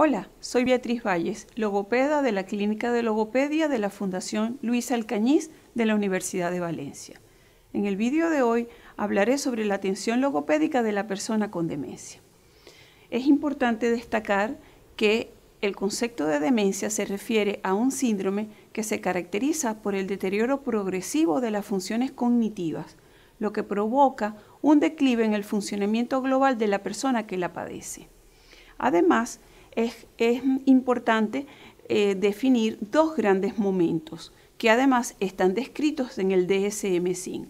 Hola, soy Beatriz Valles, logopeda de la Clínica de Logopedia de la Fundación Luis Alcañiz de la Universidad de Valencia. En el vídeo de hoy hablaré sobre la atención logopédica de la persona con demencia. Es importante destacar que el concepto de demencia se refiere a un síndrome que se caracteriza por el deterioro progresivo de las funciones cognitivas, lo que provoca un declive en el funcionamiento global de la persona que la padece. Además, es, importante eh, definir dos grandes momentos que además están descritos en el DSM-5.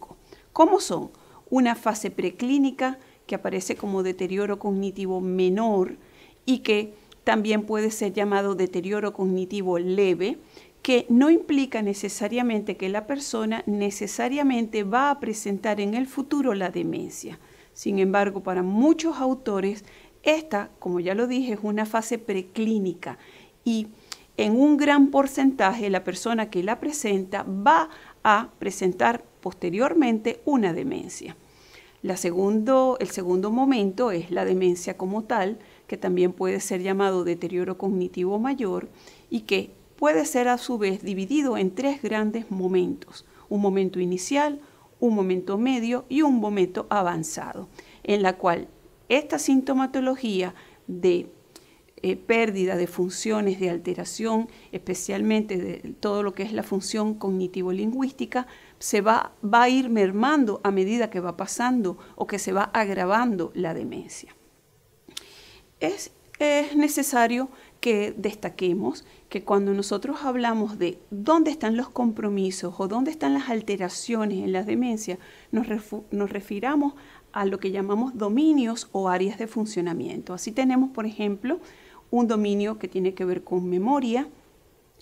¿Cómo son? Una fase preclínica que aparece como deterioro cognitivo menor y que también puede ser llamado deterioro cognitivo leve, que no implica necesariamente que la persona necesariamente va a presentar en el futuro la demencia. Sin embargo, para muchos autores esta, como ya lo dije, es una fase preclínica y en un gran porcentaje la persona que la presenta va a presentar posteriormente una demencia. La el segundo momento es la demencia como tal, que también puede ser llamado deterioro cognitivo mayor y que puede ser a su vez dividido en tres grandes momentos, un momento inicial, un momento medio y un momento avanzado, en la cual esta sintomatología de eh, pérdida de funciones, de alteración, especialmente de todo lo que es la función cognitivo-lingüística, se va, a ir mermando a medida que va pasando o que se va agravando la demencia. Es, necesario que destaquemos que cuando nosotros hablamos de dónde están los compromisos o dónde están las alteraciones en la demencia, nos, nos refiramos a lo que llamamos dominios o áreas de funcionamiento. Así tenemos, por ejemplo, un dominio que tiene que ver con memoria,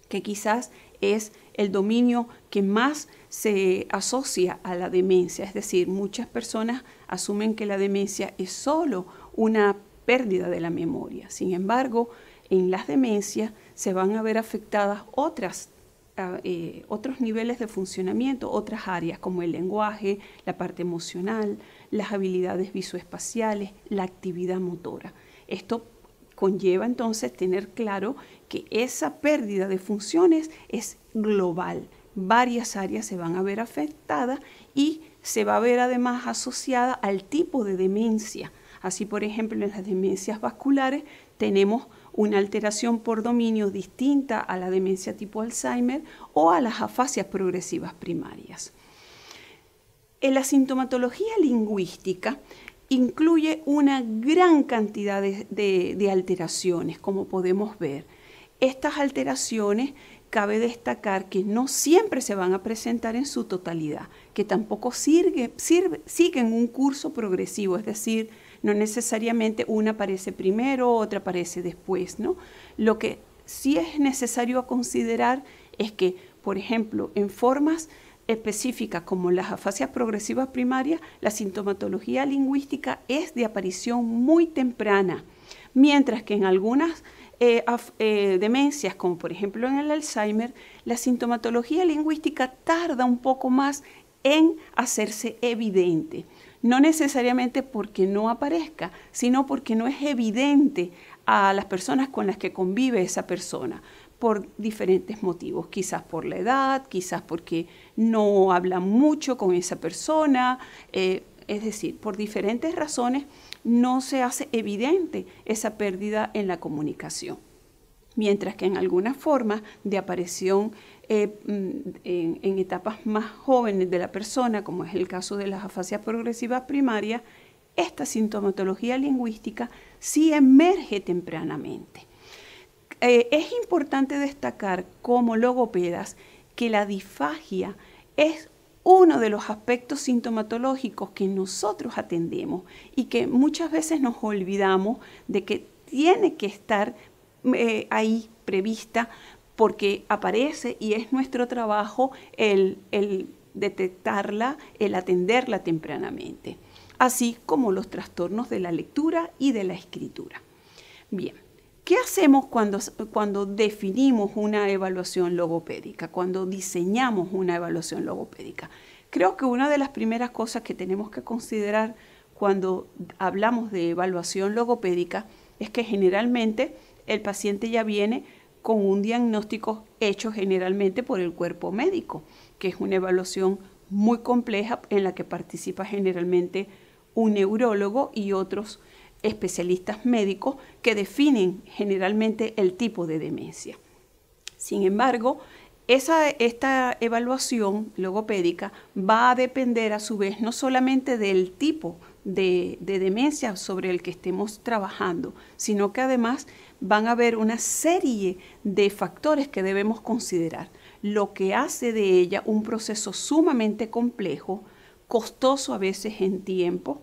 que quizás es el dominio que más se asocia a la demencia. Es decir, muchas personas asumen que la demencia es solo una pérdida de la memoria. Sin embargo, en las demencias se van a ver afectadas ah, eh, otros niveles de funcionamiento, otras áreas como el lenguaje, la parte emocional, las habilidades visoespaciales, la actividad motora. Esto conlleva entonces tener claro que esa pérdida de funciones es global. Varias áreas se van a ver afectadas y se va a ver además asociada al tipo de demencia. Así, por ejemplo, en las demencias vasculares tenemos una alteración por dominio distinta a la demencia tipo Alzheimer o a las afasias progresivas primarias la sintomatología lingüística incluye una gran cantidad de, alteraciones, como podemos ver. Estas alteraciones cabe destacar que no siempre se van a presentar en su totalidad, que tampoco siguen un curso progresivo, es decir, no necesariamente una aparece primero, otra aparece después, ¿no? Lo que sí es necesario considerar es que, por ejemplo, en formas específicas como las afasias progresivas primarias, la sintomatología lingüística es de aparición muy temprana, mientras que en algunas eh, eh, demencias, como por ejemplo en el Alzheimer, la sintomatología lingüística tarda un poco más en hacerse evidente. No necesariamente porque no aparezca, sino porque no es evidente a las personas con las que convive esa persona por diferentes motivos, quizás por la edad, quizás porque no habla mucho con esa persona, eh, es decir, por diferentes razones no se hace evidente esa pérdida en la comunicación. Mientras que en algunas formas de aparición eh, mm, en, etapas más jóvenes de la persona, como es el caso de las afasias progresivas primarias, esta sintomatología lingüística sí emerge tempranamente. Eh, es importante destacar como logopedas que la disfagia es uno de los aspectos sintomatológicos que nosotros atendemos y que muchas veces nos olvidamos de que tiene que estar eh, ahí prevista porque aparece y es nuestro trabajo el, el detectarla, el atenderla tempranamente, así como los trastornos de la lectura y de la escritura. Bien, ¿Qué hacemos cuando, cuando definimos una evaluación logopédica, cuando diseñamos una evaluación logopédica? Creo que una de las primeras cosas que tenemos que considerar cuando hablamos de evaluación logopédica es que generalmente el paciente ya viene con un diagnóstico hecho generalmente por el cuerpo médico, que es una evaluación muy compleja en la que participa generalmente un neurólogo y otros especialistas médicos que definen generalmente el tipo de demencia. Sin embargo, esta evaluación logopédica va a depender a su vez no solamente del tipo de, de, demencia sobre el que estemos trabajando, sino que además van a haber una serie de factores que debemos considerar, lo que hace de ella un proceso sumamente complejo, costoso a veces en tiempo,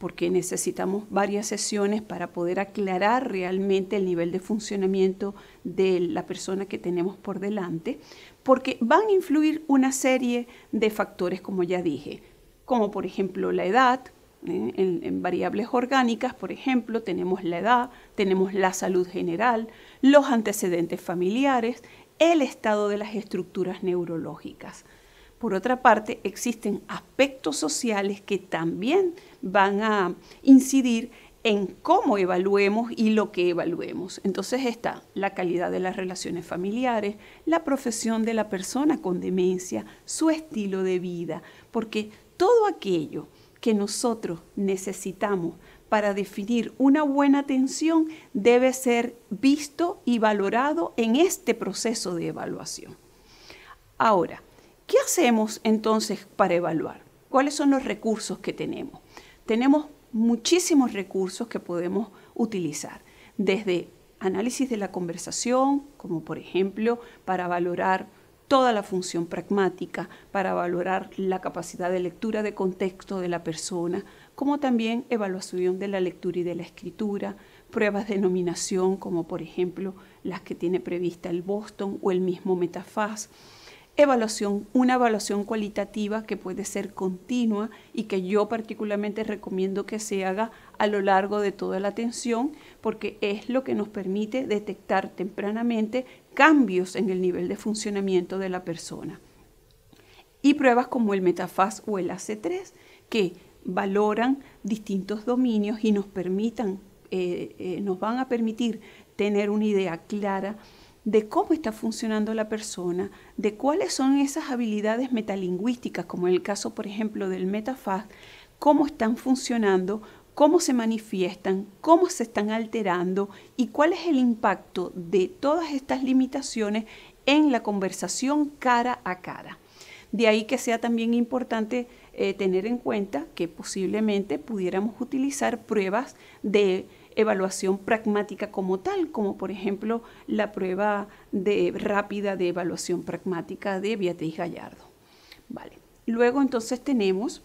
porque necesitamos varias sesiones para poder aclarar realmente el nivel de funcionamiento de la persona que tenemos por delante, porque van a influir una serie de factores, como ya dije, como por ejemplo la edad, ¿eh? en variables orgánicas, por ejemplo, tenemos la edad, tenemos la salud general, los antecedentes familiares, el estado de las estructuras neurológicas. Por otra parte, existen aspectos sociales que también van a incidir en cómo evaluemos y lo que evaluemos. Entonces está la calidad de las relaciones familiares, la profesión de la persona con demencia, su estilo de vida, porque todo aquello que nosotros necesitamos para definir una buena atención debe ser visto y valorado en este proceso de evaluación. Ahora, ¿Qué hacemos entonces para evaluar? ¿Cuáles son los recursos que tenemos? Tenemos muchísimos recursos que podemos utilizar, desde análisis de la conversación, como por ejemplo para valorar toda la función pragmática, para valorar la capacidad de lectura de contexto de la persona, como también evaluación de la lectura y de la escritura, pruebas de nominación, como por ejemplo las que tiene prevista el Boston o el mismo Metafaz evaluación, una evaluación cualitativa que puede ser continua y que yo particularmente recomiendo que se haga a lo largo de toda la atención porque es lo que nos permite detectar tempranamente cambios en el nivel de funcionamiento de la persona. Y pruebas como el Metafaz o el AC3 que valoran distintos dominios y nos permitan, eh, eh, nos van a permitir tener una idea clara de cómo está funcionando la persona, de cuáles son esas habilidades metalingüísticas, como en el caso, por ejemplo, del metafaz, cómo están funcionando, cómo se manifiestan, cómo se están alterando y cuál es el impacto de todas estas limitaciones en la conversación cara a cara. De ahí que sea también importante eh, tener en cuenta que posiblemente pudiéramos utilizar pruebas de evaluación pragmática como tal, como por ejemplo la prueba de, rápida de evaluación pragmática de Beatriz Gallardo. Vale. Luego entonces tenemos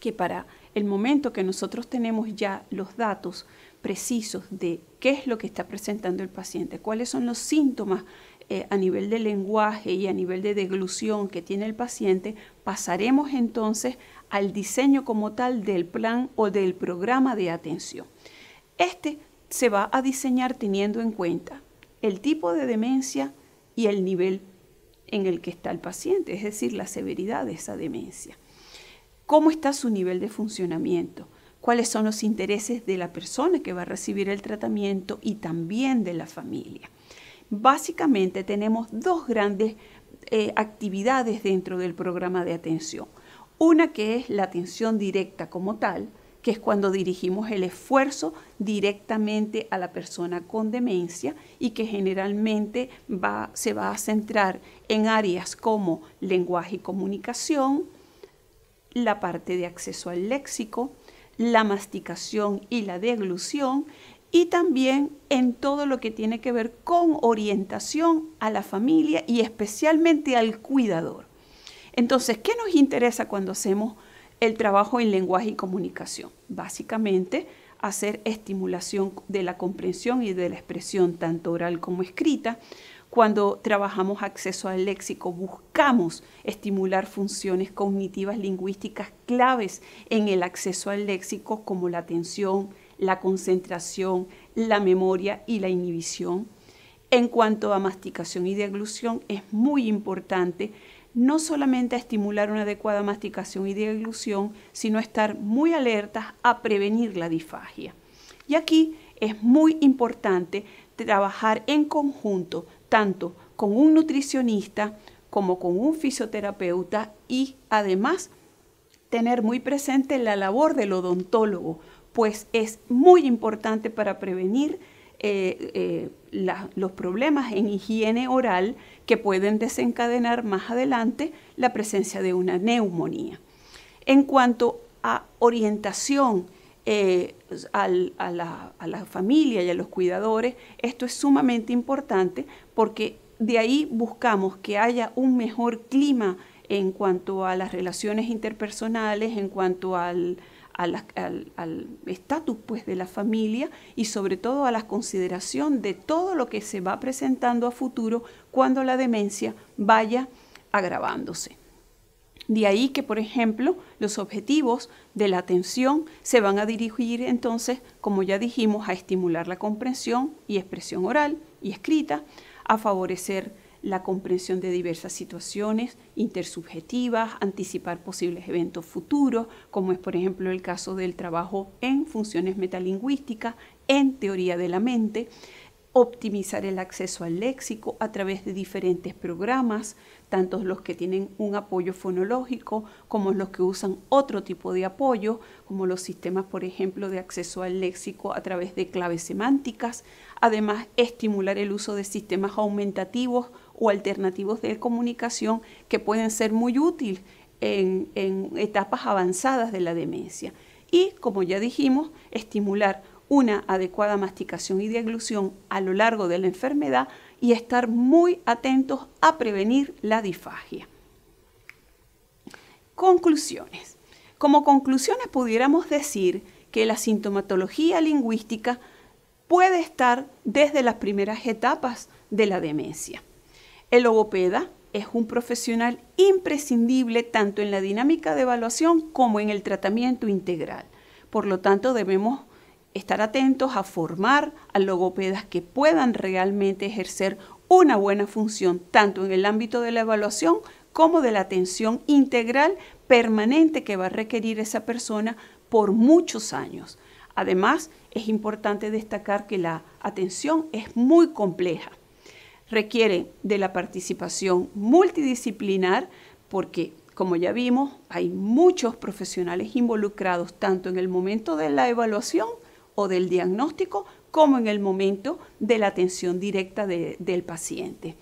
que para el momento que nosotros tenemos ya los datos precisos de qué es lo que está presentando el paciente, cuáles son los síntomas eh, a nivel de lenguaje y a nivel de deglución que tiene el paciente, pasaremos entonces al diseño como tal del plan o del programa de atención. Este se va a diseñar teniendo en cuenta el tipo de demencia y el nivel en el que está el paciente, es decir, la severidad de esa demencia. ¿Cómo está su nivel de funcionamiento? ¿Cuáles son los intereses de la persona que va a recibir el tratamiento y también de la familia? Básicamente tenemos dos grandes eh, actividades dentro del programa de atención. Una que es la atención directa como tal, que es cuando dirigimos el esfuerzo directamente a la persona con demencia y que generalmente se va a centrar en áreas como lenguaje y comunicación, la parte de acceso al léxico, la masticación y la deglución y también en todo lo que tiene que ver con orientación a la familia y especialmente al cuidador. Entonces, ¿qué nos interesa cuando hacemos el trabajo en lenguaje y comunicación. Básicamente, hacer estimulación de la comprensión y de la expresión, tanto oral como escrita. Cuando trabajamos acceso al léxico, buscamos estimular funciones cognitivas lingüísticas claves en el acceso al léxico, como la atención, la concentración, la memoria y la inhibición. En cuanto a masticación y deglución, es muy importante no solamente a estimular una adecuada masticación y deglución, sino estar muy alertas a prevenir la disfagia. Y aquí es muy importante trabajar en conjunto, tanto con un nutricionista como con un fisioterapeuta y además tener muy presente la labor del odontólogo, pues es muy importante para prevenir eh, eh, los problemas en higiene oral que pueden desencadenar más adelante la presencia de una neumonía. En cuanto a orientación eh, a la familia y a los cuidadores, esto es sumamente importante porque de ahí buscamos que haya un mejor clima en cuanto a las relaciones interpersonales, en cuanto al, al, estatus pues, de la familia y sobre todo a la consideración de todo lo que se va presentando a futuro cuando la demencia vaya agravándose. De ahí que, por ejemplo, los objetivos de la atención se van a dirigir entonces, como ya dijimos, a estimular la comprensión y expresión oral y escrita, a favorecer la comprensión de diversas situaciones intersubjetivas, anticipar posibles eventos futuros, como es por ejemplo el caso del trabajo en funciones metalingüísticas, en teoría de la mente, optimizar el acceso al léxico a través de diferentes programas, tanto los que tienen un apoyo fonológico como los que usan otro tipo de apoyo, como los sistemas, por ejemplo, de acceso al léxico a través de claves semánticas, además estimular el uso de sistemas aumentativos o alternativos de comunicación que pueden ser muy útiles en, etapas avanzadas de la demencia. Y, como ya dijimos, estimular una adecuada masticación y deglución a lo largo de la enfermedad y estar muy atentos a prevenir la disfagia. Conclusiones. Como conclusiones pudiéramos decir que la sintomatología lingüística puede estar desde las primeras etapas de la demencia. El logopeda es un profesional imprescindible tanto en la dinámica de evaluación como en el tratamiento integral. Por lo tanto, debemos estar atentos a formar a logopedas que puedan realmente ejercer una buena función tanto en el ámbito de la evaluación como de la atención integral permanente que va a requerir esa persona por muchos años. Además, es importante destacar que la atención es muy compleja requiere de la participación multidisciplinar porque, como ya vimos, hay muchos profesionales involucrados tanto en el momento de la evaluación o del diagnóstico como en el momento de la atención directa del paciente.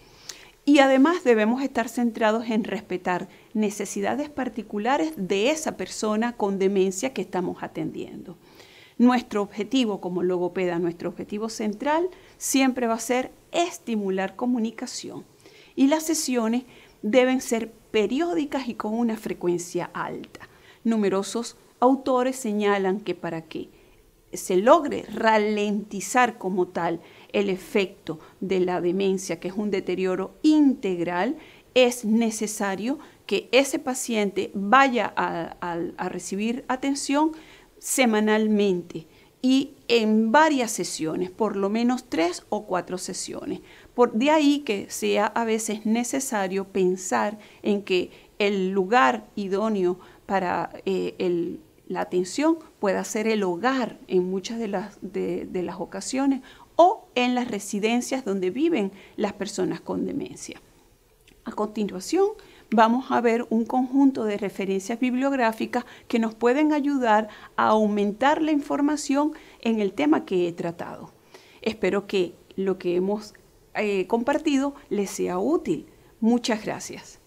Y además debemos estar centrados en respetar necesidades particulares de esa persona con demencia que estamos atendiendo. Nuestro objetivo como logopeda, nuestro objetivo central, siempre va a ser estimular comunicación y las sesiones deben ser periódicas y con una frecuencia alta. Numerosos autores señalan que para que se logre ralentizar como tal el efecto de la demencia, que es un deterioro integral, es necesario que ese paciente vaya a, recibir atención semanalmente y en varias sesiones, por lo menos tres o cuatro sesiones. Por, de ahí que sea a veces necesario pensar en que el lugar idóneo para eh, la atención pueda ser el hogar en muchas de las ocasiones o en las residencias donde viven las personas con demencia. A continuación, vamos a ver un conjunto de referencias bibliográficas que nos pueden ayudar a aumentar la información en el tema que he tratado. Espero que lo que hemos eh, compartido les sea útil. Muchas gracias.